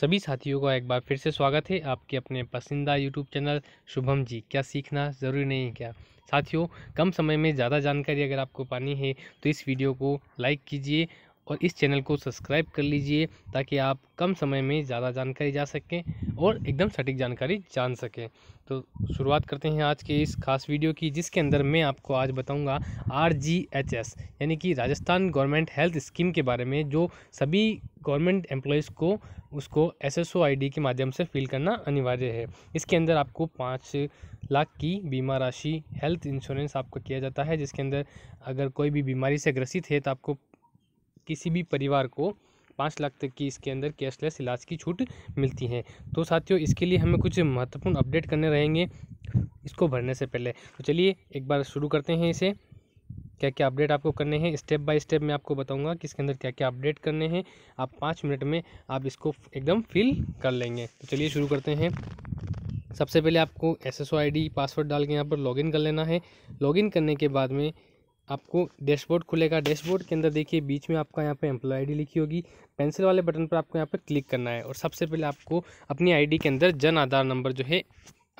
सभी साथियों का एक बार फिर से स्वागत है आपके अपने पसंदीदा यूट्यूब चैनल शुभम जी क्या सीखना ज़रूरी नहीं है क्या साथियों कम समय में ज़्यादा जानकारी अगर आपको पानी है तो इस वीडियो को लाइक कीजिए और इस चैनल को सब्सक्राइब कर लीजिए ताकि आप कम समय में ज़्यादा जानकारी जा सकें और एकदम सटीक जानकारी जान सकें तो शुरुआत करते हैं आज के इस खास वीडियो की जिसके अंदर मैं आपको आज बताऊंगा आर यानी कि राजस्थान गवर्नमेंट हेल्थ स्कीम के बारे में जो सभी गवर्नमेंट एम्प्लॉयज़ को उसको एस एस के माध्यम से फिल करना अनिवार्य है इसके अंदर आपको पाँच लाख की बीमा राशि हेल्थ इंश्योरेंस आपका किया जाता है जिसके अंदर अगर कोई भी बीमारी से ग्रसित है तो आपको किसी भी परिवार को पाँच लाख तक की इसके अंदर कैशलेस इलाज की छूट मिलती है तो साथियों इसके लिए हमें कुछ महत्वपूर्ण अपडेट करने रहेंगे इसको भरने से पहले तो चलिए एक बार शुरू करते हैं इसे क्या क्या अपडेट आपको करने हैं स्टेप बाय स्टेप मैं आपको बताऊंगा कि इसके अंदर क्या क्या अपडेट करने हैं आप पाँच मिनट में आप इसको एकदम फिल कर लेंगे तो चलिए शुरू करते हैं सबसे पहले आपको एस एस पासवर्ड डाल के यहाँ पर लॉगिन कर लेना है लॉगिन करने के बाद में आपको डैशबोर्ड खुलेगा डैशबोर्ड के अंदर देखिए बीच में आपका यहाँ पे एम्प्लॉय आई लिखी होगी पेंसिल वाले बटन पर आपको यहाँ पे क्लिक करना है और सबसे पहले आपको अपनी आईडी के अंदर जन आधार नंबर जो है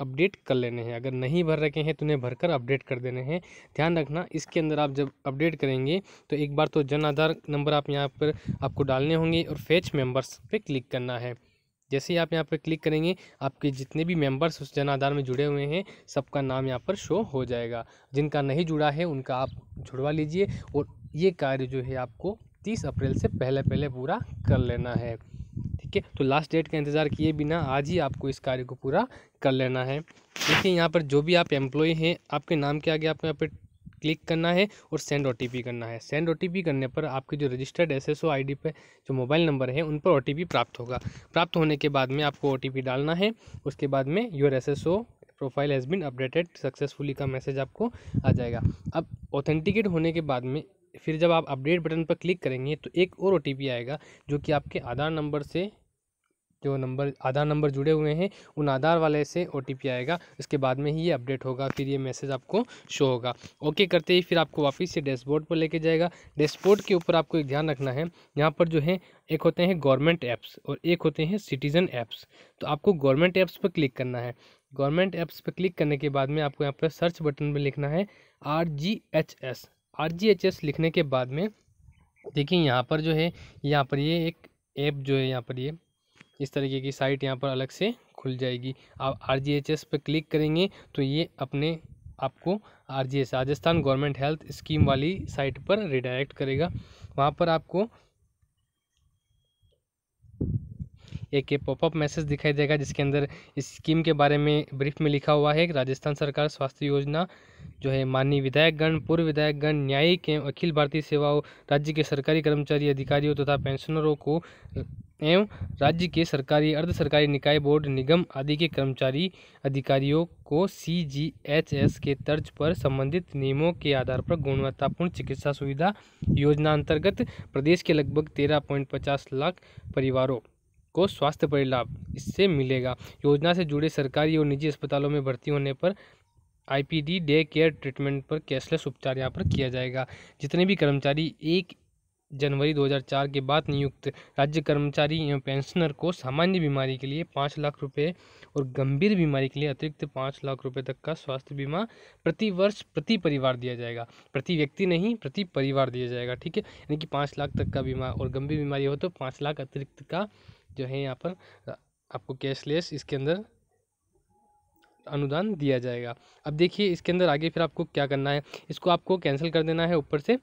अपडेट कर लेने हैं अगर नहीं भर रखे हैं तो उन्हें भरकर अपडेट कर देने हैं ध्यान रखना इसके अंदर आप जब अपडेट करेंगे तो एक बार तो जन आधार नंबर आप यहाँ पर आपको डालने होंगे और फेच मेम्बर्स पर क्लिक करना है जैसे ही आप यहाँ पर क्लिक करेंगे आपके जितने भी मेंबर्स उस जन आधार में जुड़े हुए हैं सबका नाम यहाँ पर शो हो जाएगा जिनका नहीं जुड़ा है उनका आप जुड़वा लीजिए और ये कार्य जो है आपको तीस अप्रैल से पहले पहले पूरा कर लेना है ठीक है तो लास्ट डेट का इंतज़ार किए बिना आज ही आपको इस कार्य को पूरा कर लेना है देखिए यहाँ पर जो भी आप एम्प्लॉय हैं आपके नाम के आगे आपको यहाँ पर क्लिक करना है और सेंड ओ करना है सेंड ओ करने पर आपके जो रजिस्टर्ड एस एस पे जो मोबाइल नंबर है उन पर ओ प्राप्त होगा प्राप्त होने के बाद में आपको ओ डालना है उसके बाद में your S S O profile has been updated successfully का मैसेज आपको आ जाएगा अब ऑथेंटिकेट होने के बाद में फिर जब आप अपडेट बटन पर क्लिक करेंगे तो एक और ओ आएगा जो कि आपके आधार नंबर से जो नंबर आधार नंबर जुड़े हुए हैं उन आधार वाले से ओ आएगा उसके बाद में ही ये अपडेट होगा फिर ये मैसेज आपको शो होगा ओके करते ही फिर आपको वापस से डैशबोर्ड पर लेके जाएगा डैशबोर्ड के ऊपर आपको एक ध्यान रखना है यहाँ पर जो है एक होते हैं गवर्नमेंट ऐप्स और एक होते हैं सिटीज़न ऐप्स तो आपको गवर्नमेंट ऐप्स पर क्लिक करना है गवर्नमेंट ऐप्स पर क्लिक करने के बाद में आपको यहाँ पर सर्च बटन पर लिखना है R G H S R G H S लिखने के बाद में देखिए यहाँ पर जो है यहाँ पर ये एक ऐप जो है यहाँ पर ये इस तरीके की साइट यहाँ पर अलग से खुल जाएगी आप आर जी एच एस पर क्लिक करेंगे तो ये अपने आपको R G S Rajasthan government health scheme वाली साइट पर रिडायरेक्ट करेगा वहाँ पर आपको एक पॉपअप मैसेज दिखाई देगा जिसके अंदर इस स्कीम के बारे में ब्रीफ में लिखा हुआ है कि राजस्थान सरकार स्वास्थ्य योजना जो है माननीय विधायकगण पूर्व विधायकगण न्यायिक एवं अखिल भारतीय सेवाओं राज्य के सरकारी कर्मचारी अधिकारियों तथा पेंशनरों को एवं राज्य के सरकारी अर्ध सरकारी निकाय बोर्ड निगम आदि के कर्मचारी अधिकारियों को सी जी एच एस के तर्ज पर संबंधित नियमों के आधार पर गुणवत्तापूर्ण चिकित्सा सुविधा योजना अंतर्गत प्रदेश के लगभग तेरह पॉइंट पचास लाख परिवारों को स्वास्थ्य परिलाभ इससे मिलेगा योजना से जुड़े सरकारी और निजी अस्पतालों में भर्ती होने पर आईपीडी डे केयर ट्रीटमेंट पर कैशलेस उपचार यहाँ पर किया जाएगा जितने भी कर्मचारी एक जनवरी 2004 के बाद नियुक्त राज्य कर्मचारी एवं पेंशनर को सामान्य बीमारी के लिए पाँच लाख रुपए और गंभीर बीमारी के लिए अतिरिक्त पाँच लाख रुपए तक का स्वास्थ्य बीमा प्रति वर्ष प्रति परिवार दिया जाएगा प्रति व्यक्ति नहीं प्रति परिवार दिया जाएगा ठीक है यानी कि पाँच लाख तक का बीमा और गंभीर बीमारी हो तो पाँच लाख अतिरिक्त का जो है यहाँ पर आपको कैशलेस इसके अंदर अनुदान दिया जाएगा अब देखिए इसके अंदर आगे फिर आपको क्या करना है इसको आपको कैंसिल कर देना है ऊपर से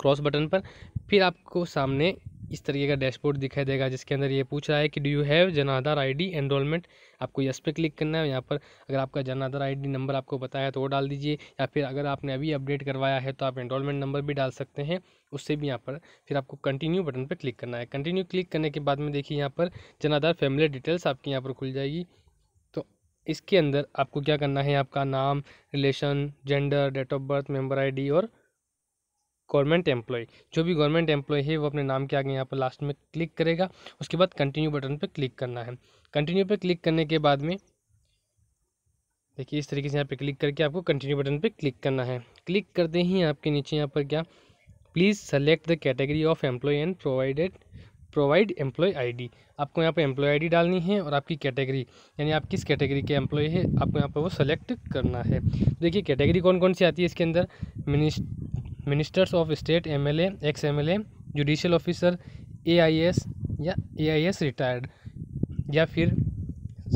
क्रॉस बटन पर फिर आपको सामने इस तरीके का डैशबोर्ड दिखाई देगा जिसके अंदर ये पूछ रहा है कि do you have Jan Aadhaar I D enrolment आपको यस पे क्लिक करना है यहाँ पर अगर आपका जन आधार आई डी नंबर आपको बताया तो वो डाल दीजिए या फिर अगर आपने अभी अपडेट करवाया है तो आप एनरोलमेंट नंबर भी डाल सकते हैं उससे भी यहाँ पर फिर आपको कंटिन्यू बटन पर क्लिक करना है कंटिन्यू क्लिक करने के बाद में देखिए यहाँ पर जन आधार फैमिली डिटेल्स आपकी यहाँ पर खुल जाएगी तो इसके अंदर आपको क्या करना है आपका नाम relation gender date of birth member I और गवर्नमेंट एम्प्लॉय जो भी गवर्नमेंट एम्प्लॉय है वो अपने नाम के आगे यहाँ पर लास्ट में क्लिक करेगा उसके बाद कंटिन्यू बटन पर क्लिक करना है कंटिन्यू पर क्लिक करने के बाद में देखिए इस तरीके से यहाँ पे क्लिक करके आपको कंटिन्यू बटन पे क्लिक करना है क्लिक करते ही आपके नीचे यहाँ पर क्या please select the category of employ and provided provide employ ID आपको यहाँ पर एम्प्लॉय आईडी डालनी है और आपकी कैटेगरी यानी आप किस कैटेगरी के एम्प्लॉय है आपको यहाँ पर वो सेलेक्ट करना है देखिए कैटेगरी कौन कौन सी आती है इसके अंदर minist ministers of state M L X M L judicial officer A I S या ए आई एस रिटायर्ड या फिर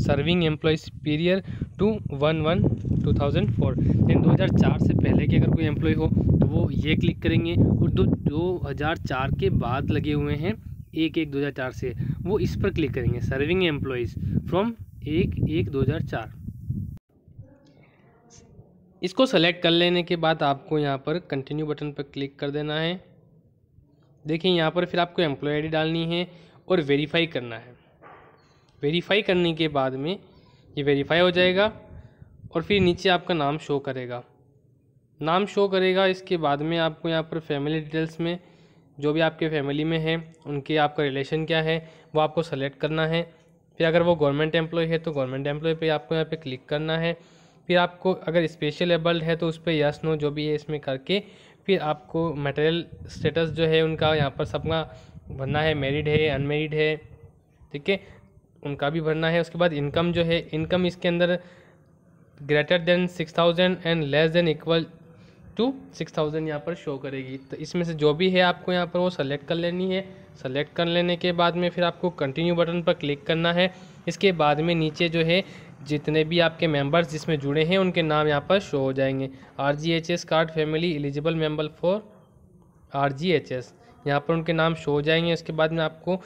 serving employ period two one one two thousand four लेकिन दो हज़ार चार से पहले के अगर कोई एम्प्लॉय हो तो वो ये क्लिक करेंगे और दो दो हज़ार चार के बाद लगे हुए हैं एक एक दो हज़ार चार से वो इस पर क्लिक करेंगे सर्विंग एम्प्लॉयज़ फ्रॉम एक एक दो हज़ार चार इसको सेलेक्ट कर लेने के बाद आपको यहाँ पर कंटिन्यू बटन पर क्लिक कर देना है देखिए यहाँ पर फिर आपको एम्प्लॉय आई डालनी है और वेरीफाई करना है वेरीफाई करने के बाद में ये वेरीफाई हो जाएगा और फिर नीचे आपका नाम शो करेगा नाम शो करेगा इसके बाद में आपको यहाँ पर फैमिली डिटेल्स में जो भी आपके फैमिली में है उनके आपका रिलेशन क्या है वो आपको सेलेक्ट करना है फिर अगर वो गवर्नमेंट एम्प्लॉय है तो गवर्नमेंट एम्प्लॉय पे आपको यहाँ पे क्लिक करना है फिर आपको अगर स्पेशल एबल्ड है तो उस पर यस नो जो भी है इसमें करके फिर आपको मटेरियल स्टेटस जो है उनका यहाँ पर सबका भरना है मेरिड है अनमेरिड है ठीक है उनका भी भरना है उसके बाद इनकम जो है इनकम इसके अंदर greater than six thousand and less than equal to six thousand यहाँ पर शो करेगी तो इसमें से जो भी है आपको यहाँ पर वो सेलेक्ट कर लेनी है सेलेक्ट कर लेने के बाद में फिर आपको कंटिन्यू बटन पर क्लिक करना है इसके बाद में नीचे जो है जितने भी आपके मेंबर्स जिसमें जुड़े हैं उनके नाम यहाँ पर शो हो जाएंगे R G H S card family eligible member for R G H S यहाँ पर उनके नाम शो हो जाएंगे उसके बाद में आपको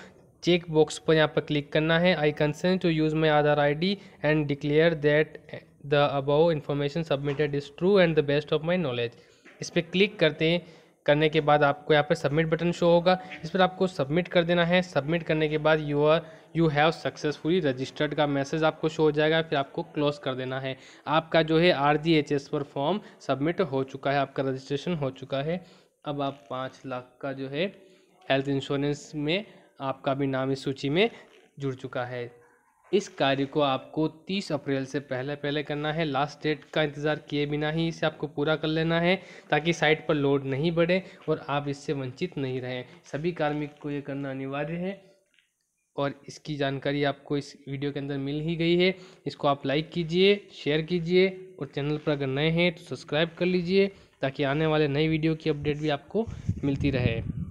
चेक बॉक्स पर यहाँ पर क्लिक करना है I consent to use my Aadhaar I D and declare that the above information submitted is true and the best of my knowledge इस पर क्लिक करते हैं करने के बाद आपको यहाँ पर सबमिट बटन शो होगा इस पर आपको सबमिट कर देना है सबमिट करने के बाद you are you have successfully registered का मैसेज आपको शो हो जाएगा फिर आपको क्लोज कर देना है आपका जो है आर जी एच एस पर फॉर्म सबमिट हो चुका है आपका रजिस्ट्रेशन हो चुका है अब आप पाँच लाख का जो है हेल्थ इंश्योरेंस में आपका भी नाम इस सूची में जुड़ चुका है इस कार्य को आपको 30 अप्रैल से पहले पहले करना है लास्ट डेट का इंतज़ार किए बिना ही इसे आपको पूरा कर लेना है ताकि साइट पर लोड नहीं बढ़े और आप इससे वंचित नहीं रहें सभी कार्मिक को ये करना अनिवार्य है और इसकी जानकारी आपको इस वीडियो के अंदर मिल ही गई है इसको आप लाइक कीजिए शेयर कीजिए और चैनल पर अगर नए हैं तो सब्सक्राइब कर लीजिए ताकि आने वाले नए वीडियो की अपडेट भी आपको मिलती रहे